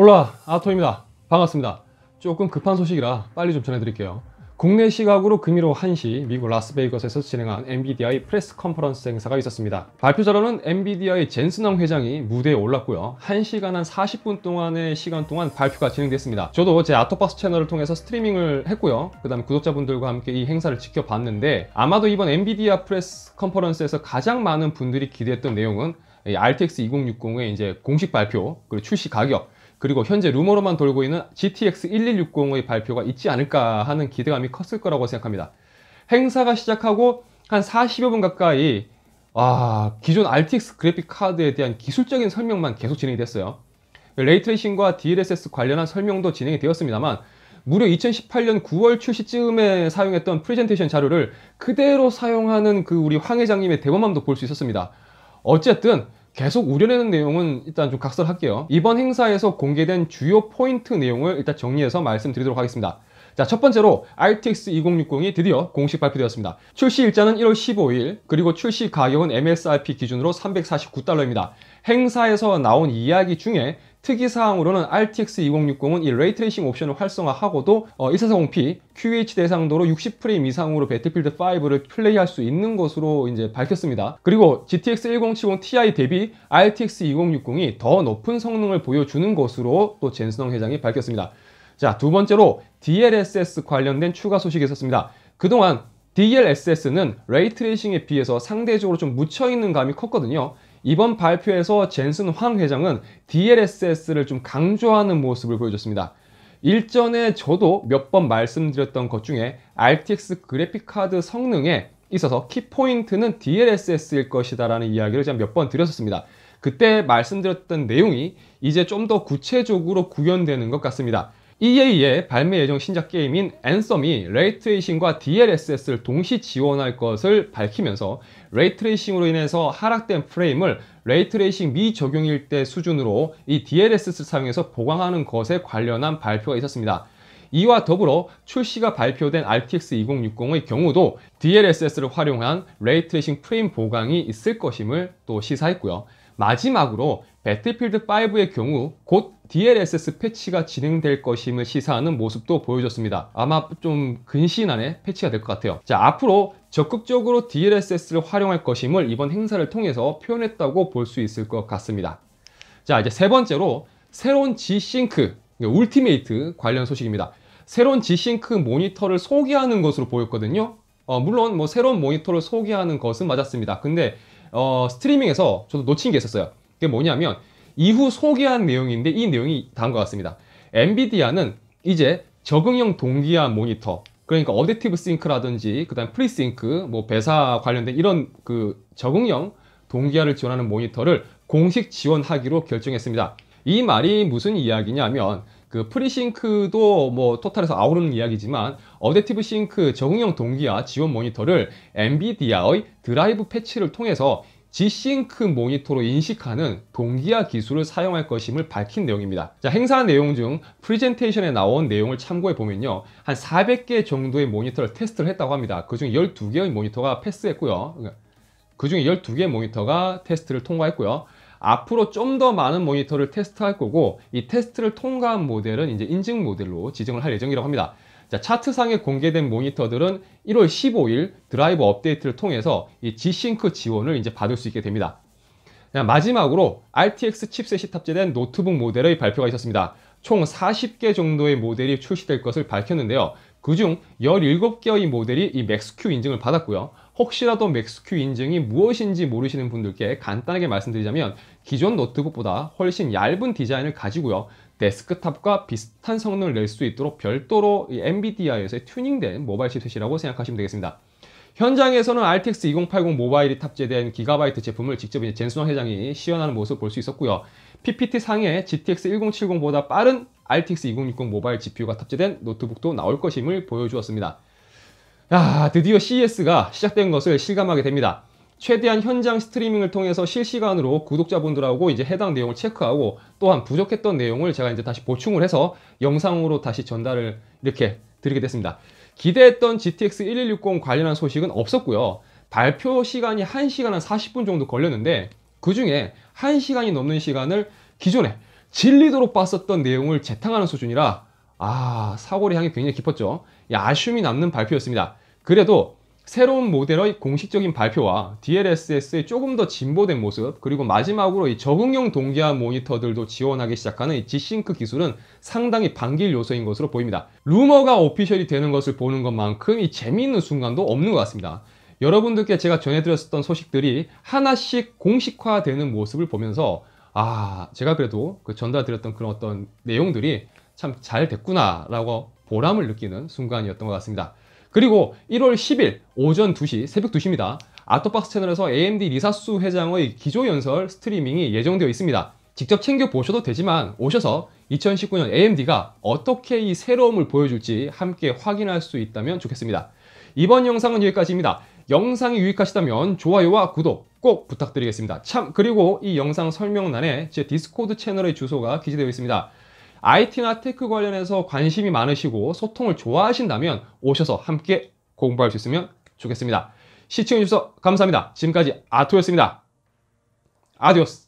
올라 아토입니다 반갑습니다 조금 급한 소식이라 빨리 좀 전해드릴게요 국내 시각으로 금일 오후 1시 미국 라스베이거스에서 진행한 n v i d i 의 프레스 컨퍼런스 행사가 있었습니다. 발표 자로는 n v i d i 의 젠슨왕 회장이 무대에 올랐고요. 1시간 한 40분 동안의 시간 동안 발표가 진행됐습니다. 저도 제 아토박스 채널을 통해서 스트리밍을 했고요. 그다음 구독자분들과 함께 이 행사를 지켜봤는데 아마도 이번 n v i d i 프레스 컨퍼런스에서 가장 많은 분들이 기대했던 내용은 RTX 2060의 이제 공식 발표 그리고 출시 가격 그리고 현재 루머로만 돌고 있는 GTX 1160의 발표가 있지 않을까 하는 기대감이 컸을 거라고 생각합니다. 행사가 시작하고 한 40여 분 가까이 아, 기존 RTX 그래픽 카드에 대한 기술적인 설명만 계속 진행이 됐어요. 레이트레이싱과 DLSS 관련한 설명도 진행이 되었습니다만 무려 2018년 9월 출시쯤에 사용했던 프레젠테이션 자료를 그대로 사용하는 그 우리 황 회장님의 대범함도 볼 수 있었습니다. 어쨌든 계속 우려내는 내용은 일단 좀 각설할게요. 이번 행사에서 공개된 주요 포인트 내용을 일단 정리해서 말씀드리도록 하겠습니다. 자, 첫 번째로 RTX 2060이 드디어 공식 발표되었습니다. 출시 일자는 1월 15일, 그리고 출시 가격은 MSRP 기준으로 349달러입니다. 행사에서 나온 이야기 중에 특이사항으로는 RTX 2060은 이 레이트레이싱 옵션을 활성화하고도 어, 1440p QH 대상도로 60프레임 이상으로 배틀필드 5를 플레이할 수 있는 것으로 이제 밝혔습니다. 그리고 GTX 1070 Ti 대비 RTX 2060이 더 높은 성능을 보여주는 것으로 또 젠스농 회장이 밝혔습니다. 자, 두 번째로 DLSS 관련된 추가 소식이 있었습니다. 그동안 DLSS는 레이트레이싱에 비해서 상대적으로 좀 묻혀있는 감이 컸거든요. 이번 발표에서 젠슨 황 회장은 DLSS를 좀 강조하는 모습을 보여줬습니다. 일전에 저도 몇 번 말씀드렸던 것 중에 RTX 그래픽카드 성능에 있어서 키포인트는 DLSS일 것이다 라는 이야기를 제가 몇번 드렸었습니다. 그때 말씀드렸던 내용이 이제 좀 더 구체적으로 구현되는 것 같습니다. EA의 발매 예정 신작 게임인 앤썸이 레이트레이싱과 DLSS를 동시 지원할 것을 밝히면서 레이트레이싱으로 인해서 하락된 프레임을 레이트레이싱 미적용일 때 수준으로 이 DLSS 를 사용해서 보강하는 것에 관련한 발표가 있었습니다. 이와 더불어 출시가 발표된 RTX 2060의 경우도 DLSS를 활용한 레이트레이싱 프레임 보강이 있을 것임을 또 시사했고요. 마지막으로 배틀필드 5의 경우 곧 DLSS 패치가 진행될 것임을 시사하는 모습도 보여줬습니다. 아마 좀근시인 안에 패치가 될 것 같아요. 자, 앞으로 적극적으로 DLSS를 활용할 것임을 이번 행사를 통해서 표현했다고 볼 수 있을 것 같습니다. 자, 이제 세 번째로 새로운 G-Sync, 울티메이트 관련 소식입니다. 새로운 G-Sync 모니터를 소개하는 것으로 보였거든요. 어, 물론 뭐 새로운 모니터를 소개하는 것은 맞았습니다. 근데 어, 스트리밍에서 저도 놓친 게 있었어요. 그게 뭐냐면 이후 소개한 내용인데 이 내용이 다음과 같습니다. 엔비디아는 이제 적응형 동기화 모니터 그러니까 어댑티브 싱크라든지 그다음 프리싱크 뭐 배사 관련된 이런 그 적응형 동기화를 지원하는 모니터를 공식 지원하기로 결정했습니다. 이 말이 무슨 이야기냐면 그 프리싱크도 뭐 토탈에서 아우르는 이야기지만 어댑티브 싱크 적응형 동기화 지원 모니터를 엔비디아의 드라이브 패치를 통해서 지싱크 모니터로 인식하는 동기화 기술을 사용할 것임을 밝힌 내용입니다. 자, 행사 내용 중 프리젠테이션에 나온 내용을 참고해 보면요. 한 400개 정도의 모니터를 테스트를 했다고 합니다. 그중 12개의 모니터가 패스했고요. 그중 12개의 모니터가 테스트를 통과했고요. 앞으로 좀 더 많은 모니터를 테스트할 거고 이 테스트를 통과한 모델은 이제 인증 모델로 지정을 할 예정이라고 합니다. 자, 차트상에 공개된 모니터들은 1월 15일 드라이버 업데이트를 통해서 이 G-Sync 지원을 이제 받을 수 있게 됩니다. 마지막으로 RTX 칩셋이 탑재된 노트북 모델의 발표가 있었습니다. 총 40개 정도의 모델이 출시될 것을 밝혔는데요. 그중 17개의 모델이 이 맥스큐 인증을 받았고요. 혹시라도 맥스큐 인증이 무엇인지 모르시는 분들께 간단하게 말씀드리자면 기존 노트북보다 훨씬 얇은 디자인을 가지고요. 데스크탑과 비슷한 성능을 낼 수 있도록 별도로 n 비디아에서 튜닝된 모바일 칩셋이라고 생각하시면 되겠습니다. 현장에서는 RTX 2080 모바일이 탑재된 기가바이트 제품을 직접 이제 젠수왕 회장이 시연하는 모습을 볼 수 있었고요. PPT 상에 GTX 1070보다 빠른 RTX 2060 모바일 GPU가 탑재된 노트북도 나올 것임을 보여주었습니다. 야, 드디어 CES가 시작된 것을 실감하게 됩니다. 최대한 현장 스트리밍을 통해서 실시간으로 구독자분들하고 이제 해당 내용을 체크하고 또한 부족했던 내용을 제가 이제 다시 보충을 해서 영상으로 다시 전달을 이렇게 드리게 됐습니다. 기대했던 GTX 1160 관련한 소식은 없었고요. 발표 시간이 1시간 40분 정도 걸렸는데 그 중에 1시간이 넘는 시간을 기존에 진리도록 봤었던 내용을 재탕하는 수준이라 아, 사고리 향이 굉장히 깊었죠. 아쉬움이 남는 발표였습니다. 그래도 새로운 모델의 공식적인 발표와 DLSS의 조금 더 진보된 모습 그리고 마지막으로 이적응형 동기화 모니터들도 지원하기 시작하는 G-Sync 기술은 상당히 반길 요소인 것으로 보입니다. 루머가 오피셜이 되는 것을 보는 것만큼 이 재미있는 순간도 없는 것 같습니다. 여러분들께 제가 전해드렸었던 소식들이 하나씩 공식화되는 모습을 보면서 아 제가 그래도 그 전달드렸던 그런 어떤 내용들이 참잘 됐구나라고 보람을 느끼는 순간이었던 것 같습니다. 그리고 1월 10일 오전 2시, 새벽 2시입니다. 아토박스 채널에서 AMD 리사수 회장의 기조연설 스트리밍이 예정되어 있습니다. 직접 챙겨보셔도 되지만 오셔서 2019년 AMD가 어떻게 이 새로움을 보여줄지 함께 확인할 수 있다면 좋겠습니다. 이번 영상은 여기까지입니다. 영상이 유익하시다면 좋아요와 구독 꼭 부탁드리겠습니다. 참 그리고 이 영상 설명란에 제 디스코드 채널의 주소가 기재되어 있습니다. IT나 테크 관련해서 관심이 많으시고 소통을 좋아하신다면 오셔서 함께 공부할 수 있으면 좋겠습니다. 시청해주셔서 감사합니다. 지금까지 아토였습니다. 아디오스!